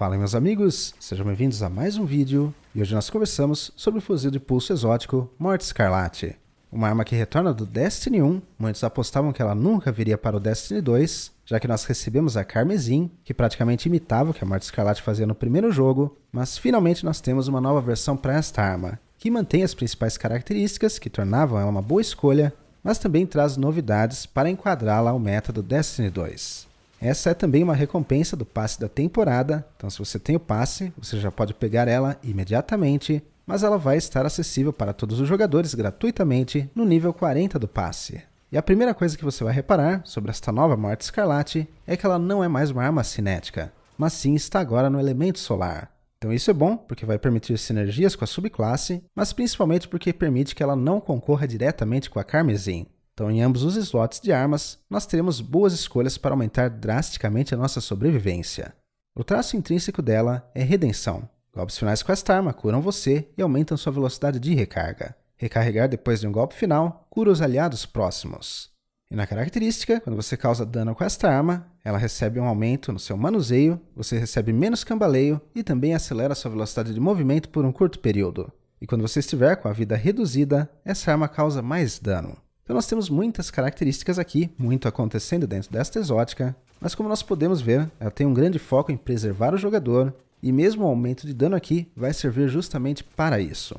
Fala meus amigos, sejam bem-vindos a mais um vídeo e hoje nós conversamos sobre o fuzil de pulso exótico Morte Escarlate. Uma arma que retorna do Destiny 1, muitos apostavam que ela nunca viria para o Destiny 2, já que nós recebemos a Carmesim, que praticamente imitava o que a Morte Escarlate fazia no primeiro jogo, mas finalmente nós temos uma nova versão para esta arma, que mantém as principais características que tornavam ela uma boa escolha, mas também traz novidades para enquadrá-la ao meta do Destiny 2. Essa é também uma recompensa do passe da temporada, então se você tem o passe, você já pode pegar ela imediatamente, mas ela vai estar acessível para todos os jogadores gratuitamente no nível 40 do passe. E a primeira coisa que você vai reparar sobre esta nova Morte Escarlate é que ela não é mais uma arma cinética, mas sim está agora no elemento solar. Então isso é bom, porque vai permitir sinergias com a subclasse, mas principalmente porque permite que ela não concorra diretamente com a Carmesim. Então, em ambos os slots de armas, nós teremos boas escolhas para aumentar drasticamente a nossa sobrevivência. O traço intrínseco dela é redenção. Golpes finais com esta arma curam você e aumentam sua velocidade de recarga. Recarregar depois de um golpe final cura os aliados próximos. E na característica, quando você causa dano com esta arma, ela recebe um aumento no seu manuseio, você recebe menos cambaleio e também acelera sua velocidade de movimento por um curto período. E quando você estiver com a vida reduzida, essa arma causa mais dano. Então nós temos muitas características aqui, muito acontecendo dentro desta exótica, mas como nós podemos ver, ela tem um grande foco em preservar o jogador, e mesmo o aumento de dano aqui vai servir justamente para isso.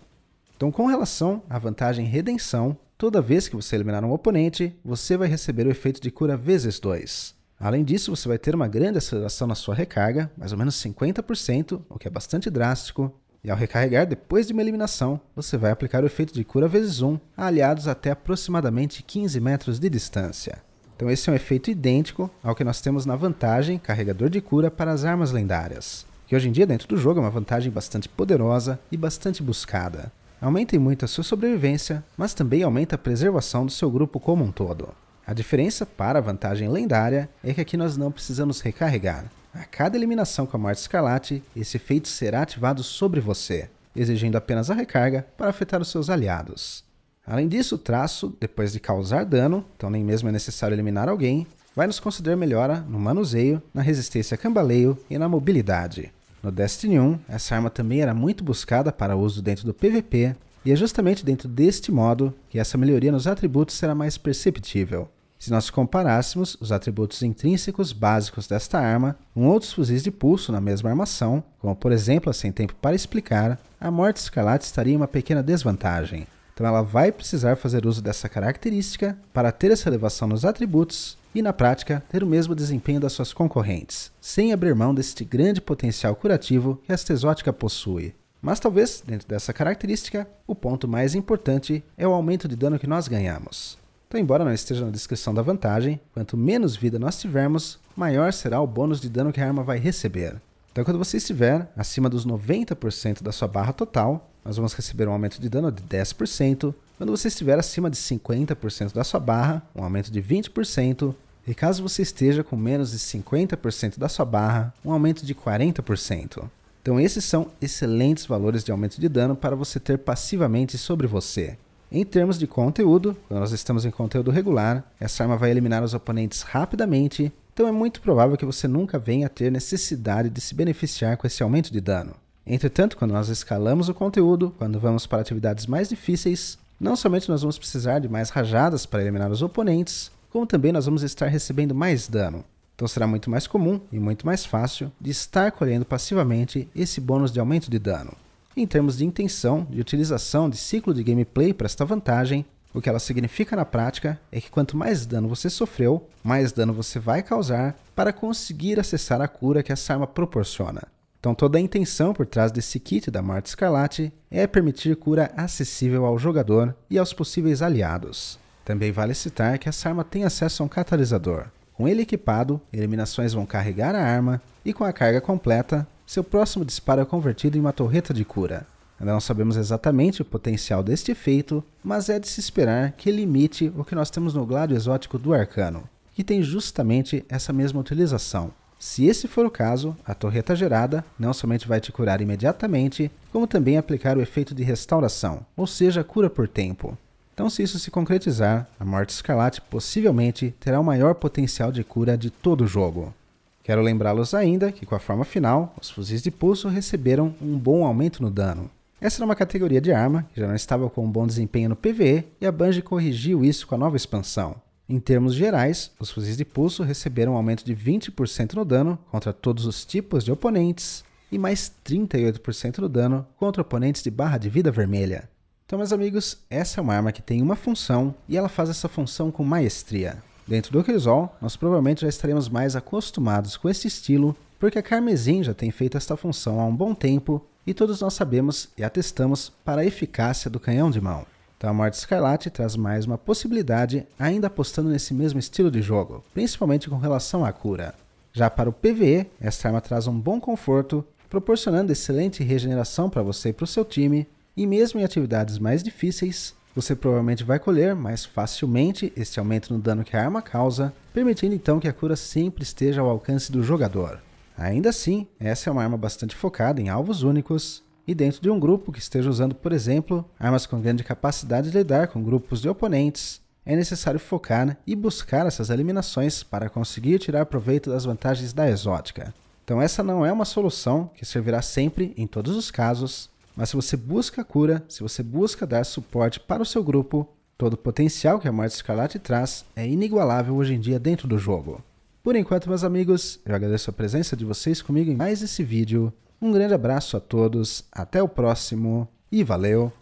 Então com relação à vantagem redenção, toda vez que você eliminar um oponente, você vai receber o efeito de cura vezes 2. Além disso, você vai ter uma grande aceleração na sua recarga, mais ou menos 50%, o que é bastante drástico, e ao recarregar depois de uma eliminação, você vai aplicar o efeito de cura vezes 1 a aliados até aproximadamente 15 metros de distância. Então esse é um efeito idêntico ao que nós temos na vantagem carregador de cura para as armas lendárias, que hoje em dia dentro do jogo é uma vantagem bastante poderosa e bastante buscada. Aumenta muito a sua sobrevivência, mas também aumenta a preservação do seu grupo como um todo. A diferença para a vantagem lendária é que aqui nós não precisamos recarregar, a cada eliminação com a Morte Escarlate, esse efeito será ativado sobre você, exigindo apenas a recarga para afetar os seus aliados. Além disso, o traço, depois de causar dano, então nem mesmo é necessário eliminar alguém, vai nos conceder melhora no manuseio, na resistência a cambaleio e na mobilidade. No Destiny 1, essa arma também era muito buscada para uso dentro do PVP, e é justamente dentro deste modo que essa melhoria nos atributos será mais perceptível. Se nós comparássemos os atributos intrínsecos básicos desta arma com outros fuzis de pulso na mesma armação, como por exemplo a Sem Tempo para Explicar, a Morte Escarlate estaria em uma pequena desvantagem. Então ela vai precisar fazer uso dessa característica para ter essa elevação nos atributos e, na prática, ter o mesmo desempenho das suas concorrentes, sem abrir mão deste grande potencial curativo que esta exótica possui. Mas talvez, dentro dessa característica, o ponto mais importante é o aumento de dano que nós ganhamos. Então, embora não esteja na descrição da vantagem, quanto menos vida nós tivermos, maior será o bônus de dano que a arma vai receber. Então, quando você estiver acima dos 90% da sua barra total, nós vamos receber um aumento de dano de 10%. Quando você estiver acima de 50% da sua barra, um aumento de 20%. E caso você esteja com menos de 50% da sua barra, um aumento de 40%. Então, esses são excelentes valores de aumento de dano para você ter passivamente sobre você. Em termos de conteúdo, quando nós estamos em conteúdo regular, essa arma vai eliminar os oponentes rapidamente, então é muito provável que você nunca venha a ter necessidade de se beneficiar com esse aumento de dano. Entretanto, quando nós escalamos o conteúdo, quando vamos para atividades mais difíceis, não somente nós vamos precisar de mais rajadas para eliminar os oponentes, como também nós vamos estar recebendo mais dano. Então será muito mais comum e muito mais fácil de estar colhendo passivamente esse bônus de aumento de dano. Em termos de intenção, de utilização, de ciclo de gameplay para esta vantagem, o que ela significa na prática é que quanto mais dano você sofreu, mais dano você vai causar para conseguir acessar a cura que essa arma proporciona. Então toda a intenção por trás desse kit da Marte Escarlate é permitir cura acessível ao jogador e aos possíveis aliados. Também vale citar que essa arma tem acesso a um catalisador. Com ele equipado, eliminações vão carregar a arma e com a carga completa, seu próximo disparo é convertido em uma torreta de cura. Ainda não sabemos exatamente o potencial deste efeito, mas é de se esperar que limite o que nós temos no gládio exótico do arcano, que tem justamente essa mesma utilização. Se esse for o caso, a torreta gerada não somente vai te curar imediatamente, como também aplicar o efeito de restauração, ou seja, cura por tempo. Então, se isso se concretizar, a Morte Escarlate possivelmente terá o maior potencial de cura de todo o jogo. Quero lembrá-los ainda que com a forma final, os fuzis de pulso receberam um bom aumento no dano. Essa era uma categoria de arma que já não estava com um bom desempenho no PvE e a Bungie corrigiu isso com a nova expansão. Em termos gerais, os fuzis de pulso receberam um aumento de 20% no dano contra todos os tipos de oponentes e mais 38% no dano contra oponentes de barra de vida vermelha. Então, meus amigos, essa é uma arma que tem uma função e ela faz essa função com maestria. Dentro do crisol, nós provavelmente já estaremos mais acostumados com esse estilo, porque a carmesim já tem feito esta função há um bom tempo e todos nós sabemos e atestamos para a eficácia do canhão de mão. Então a Morte Escarlate traz mais uma possibilidade, ainda apostando nesse mesmo estilo de jogo, principalmente com relação à cura. Já para o PvE, esta arma traz um bom conforto, proporcionando excelente regeneração para você e para o seu time, e mesmo em atividades mais difíceis, você provavelmente vai colher mais facilmente este aumento no dano que a arma causa, permitindo então que a cura sempre esteja ao alcance do jogador. Ainda assim, essa é uma arma bastante focada em alvos únicos, e dentro de um grupo que esteja usando, por exemplo, armas com grande capacidade de lidar com grupos de oponentes, é necessário focar e buscar essas eliminações para conseguir tirar proveito das vantagens da exótica. Então essa não é uma solução que servirá sempre em todos os casos, mas se você busca cura, se você busca dar suporte para o seu grupo, todo o potencial que a Morte Escarlate traz é inigualável hoje em dia dentro do jogo. Por enquanto, meus amigos, eu agradeço a presença de vocês comigo em mais esse vídeo. Um grande abraço a todos, até o próximo e valeu!